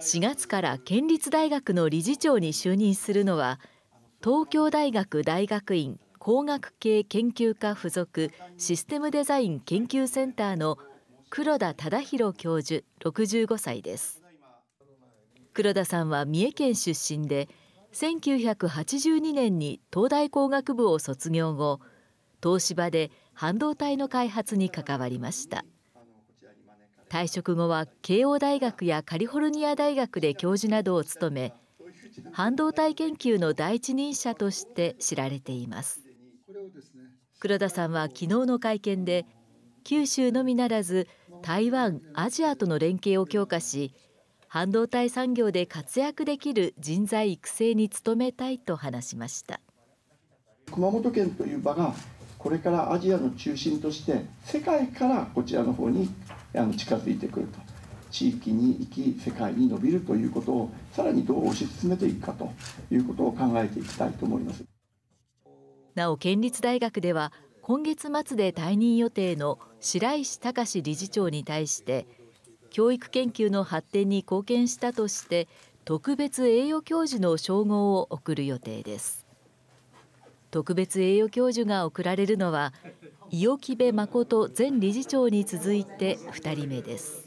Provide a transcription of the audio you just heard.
4月から県立大学の理事長に就任するのは東京大学大学院工学系研究科附属システムデザイン研究センターの黒田忠弘教授65歳です黒田さんは三重県出身で1982年に東大工学部を卒業後東芝で半導体の開発に関わりました退職後は慶応大学やカリフォルニア大学で教授などを務め半導体研究の第一人者として知られています黒田さんは昨日の会見で九州のみならず台湾アジアとの連携を強化し半導体産業で活躍できる人材育成に努めたいと話しました熊本県という場がこれからアジアの中心として世界からこちらの方にあの近づいてくると地域に生き世界に伸びるということをさらにどう推し進めていくかということを考えていきたいと思いますなお県立大学では今月末で退任予定の白石隆理事長に対して教育研究の発展に貢献したとして特別栄誉教授の称号を送る予定です特別栄誉教授が贈られるのは伊予木部誠前理事長に続いて2人目です。